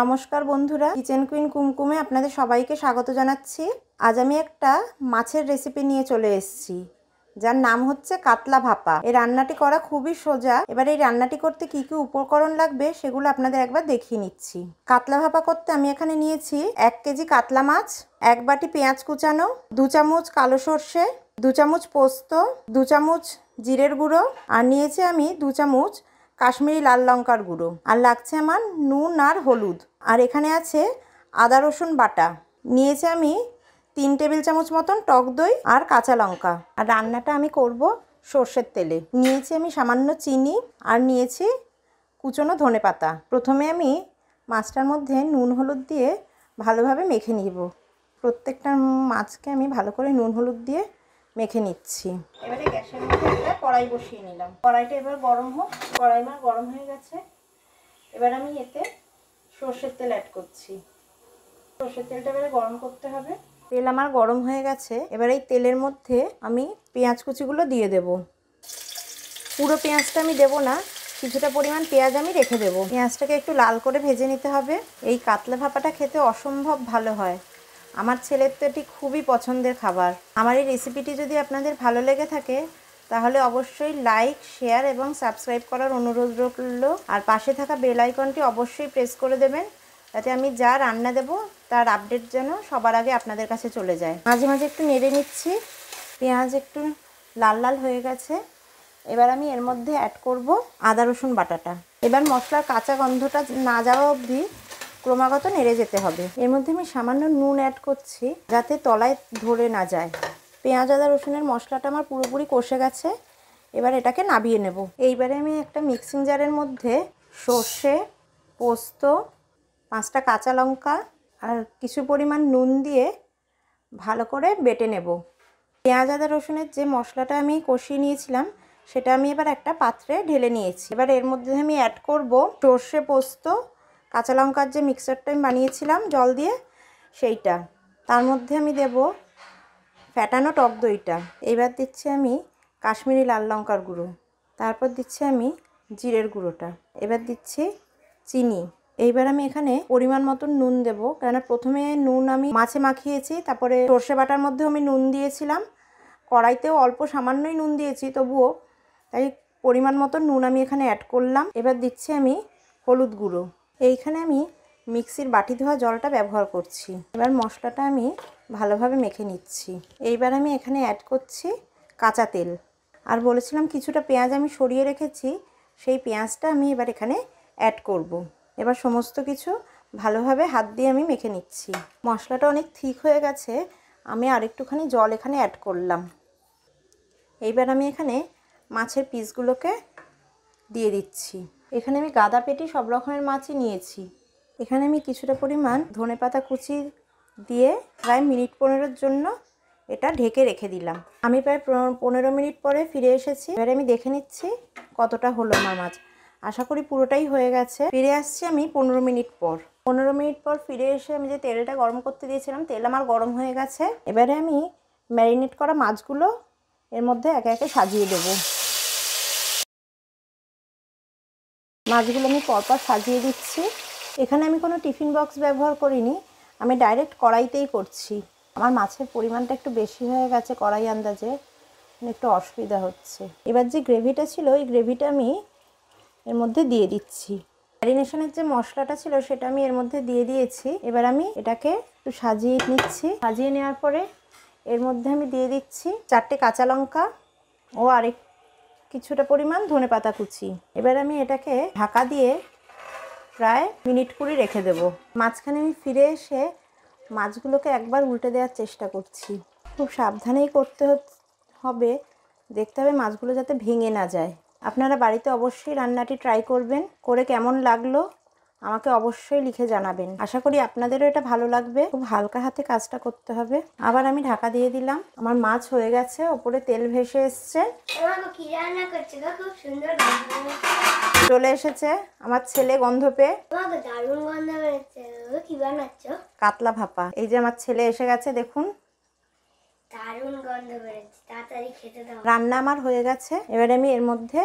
নমস্কার বন্ধুরা kitchen queen কুমকুমে আপনাদের সবাইকে স্বাগত জানাচ্ছি আজ আমি একটা মাছের রেসিপি নিয়ে চলে এসেছি যার নাম হচ্ছে কাতলা ভাপা এই রান্নাটি করা খুবই সোজা এবার এই রান্নাটি করতে কি কি উপকরণ লাগবে সেগুলো আপনাদের একবার দেখিয়ে নিচ্ছি কাতলা ভাপা করতে আমি এখানে নিয়েছি এক কেজি কাতলা মাছ এক বাটি পেঁয়াজ কুচানো দু চামচ কালো সর্ষে দু চামচ পোস্ত দু চামচ জিরের গুঁড়ো আর নিয়েছি আমি দু চামচ কাশ্মীরি লাল লঙ্কার গুঁড়ো আর লাগছে আমার নুন আর হলুদ আর এখানে আছে আদা রসুন বাটা নিয়েছে আমি তিন টেবিল চামচ মতন টক দই আর কাঁচা লঙ্কা আর রান্নাটা আমি করব সর্ষের তেলে নিয়েছি আমি সামান্য চিনি আর নিয়েছি কুচনো ধনে পাতা প্রথমে আমি মাছটার মধ্যে নুন হলুদ দিয়ে ভালোভাবে মেখে নিব প্রত্যেকটা মাছকে আমি ভালো করে নুন হলুদ দিয়ে মেখে নিচ্ছি এবারে গ্যাসের মধ্যে একটা কড়াই বসিয়ে নিলাম কড়াইটা এবার গরম হোক কড়াই আমার গরম হয়ে গেছে এবার আমি এতে সর্ষের তেল অ্যাড করছি সর্ষের তেলটা এবারে গরম করতে হবে তেল আমার গরম হয়ে গেছে এবার এই তেলের মধ্যে আমি পেঁয়াজ কুচিগুলো দিয়ে দেব পুরো পেঁয়াজটা আমি দেব না কিছুটা পরিমাণ পেঁয়াজ আমি রেখে দেবো পেঁয়াজটাকে একটু লাল করে ভেজে নিতে হবে এই কাতলা ভাপাটা খেতে অসম্ভব ভালো হয় আমার ছেলের তো এটি খুবই পছন্দের খাবার আমার এই রেসিপিটি যদি আপনাদের ভালো লেগে থাকে তাহলে অবশ্যই লাইক শেয়ার এবং সাবস্ক্রাইব করার অনুরোধ রইল আর পাশে থাকা বেল আইকনটি অবশ্যই প্রেস করে দেবেন যাতে আমি যা রান্না দেব তার আপডেট যেন সবার আগে আপনাদের কাছে চলে যায় মাঝে মাঝে একটু নেড়ে নিচ্ছি পেঁয়াজ একটু লাল লাল হয়ে গেছে এবার আমি এর মধ্যে অ্যাড করব আদা রসুন বাটাটা এবার মশলার কাঁচা গন্ধটা না যাওয়া অবধি ক্রমাগত নেড়ে যেতে হবে এর মধ্যে আমি সামান্য নুন অ্যাড করছি যাতে তলায় ধরে না যায় পেঁয়াজ আদা রসুনের মশলাটা আমার পুরোপুরি কষে গেছে এবার এটাকে নাবিয়ে নেব এইবারে আমি একটা মিক্সিং জারের মধ্যে সর্ষে পোস্ত পাঁচটা কাঁচা লঙ্কা আর কিছু পরিমাণ নুন দিয়ে ভালো করে বেটে নেব পেঁয়াজ আদা রসুনের যে মশলাটা আমি কষিয়ে নিয়েছিলাম সেটা আমি এবার একটা পাত্রে ঢেলে নিয়েছি এবার এর মধ্যে আমি অ্যাড করব সর্ষে পোস্ত কাঁচা লঙ্কার যে মিক্সারটা আমি বানিয়েছিলাম জল দিয়ে সেইটা তার মধ্যে আমি দেব ফ্যাটানো টক দইটা এবার দিচ্ছি আমি কাশ্মীরি লাল লঙ্কার গুঁড়ো তারপর দিচ্ছি আমি জিরের গুঁড়োটা এবার দিচ্ছি চিনি এইবার আমি এখানে পরিমাণ মতন নুন দেব কেননা প্রথমে নুন আমি মাছে মাখিয়েছি তারপরে সর্ষে বাটার মধ্যেও আমি নুন দিয়েছিলাম কড়াইতেও অল্প সামান্যই নুন দিয়েছি তবুও তাই পরিমাণ মতো নুন আমি এখানে অ্যাড করলাম এবার দিচ্ছি আমি হলুদ গুঁড়ো এইখানে আমি মিক্সির বাটি ধোয়া জলটা ব্যবহার করছি এবার মশলাটা আমি ভালোভাবে মেখে নিচ্ছি এইবার আমি এখানে অ্যাড করছি কাঁচা তেল আর বলেছিলাম কিছুটা পেঁয়াজ আমি সরিয়ে রেখেছি সেই পেঁয়াজটা আমি এবার এখানে অ্যাড করব। এবার সমস্ত কিছু ভালোভাবে হাত দিয়ে আমি মেখে নিচ্ছি মশলাটা অনেক ঠিক হয়ে গেছে আমি আরেকটুখানি জল এখানে অ্যাড করলাম এইবার আমি এখানে মাছের পিসগুলোকে দিয়ে দিচ্ছি এখানে আমি গাদা পেটি সব রকমের মাছই নিয়েছি এখানে আমি কিছুটা পরিমাণ ধনে পাতা কুচি দিয়ে প্রায় মিনিট পনেরোর জন্য এটা ঢেকে রেখে দিলাম আমি প্রায় পনেরো মিনিট পরে ফিরে এসেছি এবারে আমি দেখে নিচ্ছি কতটা হলো আমার মাছ আশা করি পুরোটাই হয়ে গেছে ফিরে আসছি আমি পনেরো মিনিট পর পনেরো মিনিট পর ফিরে এসে আমি যে তেলটা গরম করতে দিয়েছিলাম তেল আমার গরম হয়ে গেছে এবারে আমি ম্যারিনেট করা মাছগুলো এর মধ্যে একে একে সাজিয়ে দেবো মাছগুলো আমি পরপর সাজিয়ে দিচ্ছি এখানে আমি কোনো টিফিন বক্স ব্যবহার করিনি আমি ডাইরেক্ট কড়াইতেই করছি আমার মাছের পরিমাণটা একটু বেশি হয়ে গেছে কড়াই আন্দাজে মানে একটু অসুবিধা হচ্ছে এবার যে গ্রেভিটা ছিল ওই গ্রেভিটা আমি এর মধ্যে দিয়ে দিচ্ছি ম্যারিনেশনের যে মশলাটা ছিল সেটা আমি এর মধ্যে দিয়ে দিয়েছি এবার আমি এটাকে একটু সাজিয়ে নিচ্ছি সাজিয়ে নেওয়ার পরে এর মধ্যে আমি দিয়ে দিচ্ছি চারটে কাঁচা লঙ্কা ও আরেক কিছুটা পরিমাণ ধনে পাতা কুচি এবার আমি এটাকে ঢাকা দিয়ে প্রায় মিনিট কুড়ি রেখে দেব মাঝখানে আমি ফিরে এসে মাছগুলোকে একবার উল্টে দেওয়ার চেষ্টা করছি খুব সাবধানেই করতে হবে দেখতে হবে মাছগুলো যাতে ভেঙে না যায় আপনারা বাড়িতে অবশ্যই রান্নাটি ট্রাই করবেন করে কেমন লাগলো আমাকে অবশ্যই লিখে জানাবেন আশা করি আপনাদেরও এটা ভালো লাগবে খুব হালকা হাতে কাজটা করতে হবে আবার আমি ঢাকা দিয়ে দিলাম আমার মাছ হয়ে গেছে ওপরে তেল ভেসে এসছে চলে এসেছে আমার ছেলে গন্ধ পেয়ে কাতলা ভাপা এই যে আমার ছেলে এসে গেছে দেখুন রান্না আমার হয়ে গেছে এবারে আমি এর মধ্যে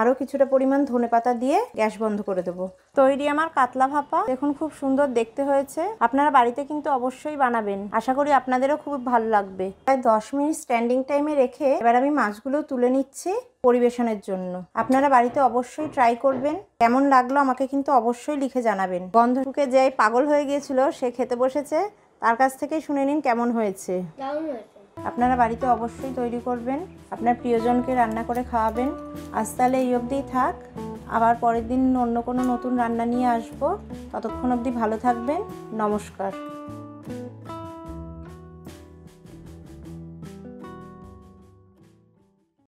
আরও কিছুটা পরিমাণ ধনে পাতা দিয়ে গ্যাস বন্ধ করে দেবো তৈরি আমার কাতলা ভাপা দেখুন খুব সুন্দর দেখতে হয়েছে আপনারা বাড়িতে কিন্তু অবশ্যই বানাবেন আশা করি আপনাদেরও খুব ভালো লাগবে প্রায় দশ মিনিট স্ট্যান্ডিং টাইমে রেখে এবার আমি মাছগুলো তুলে নিচ্ছি পরিবেশনের জন্য আপনারা বাড়িতে অবশ্যই ট্রাই করবেন কেমন লাগলো আমাকে কিন্তু অবশ্যই লিখে জানাবেন গন্ধ ঢুকে যে পাগল হয়ে গিয়েছিল সে খেতে বসেছে তার কাছ থেকেই শুনে নিন কেমন হয়েছে আপনারা বাড়িতে অবশ্যই তৈরি করবেন আপনার প্রিয়জনকে রান্না করে খাওয়াবেন আজ তাহলে এই অবধিই থাক আবার পরের দিন অন্য কোনো নতুন রান্না নিয়ে আসবো ততক্ষণ অবধি ভালো থাকবেন নমস্কার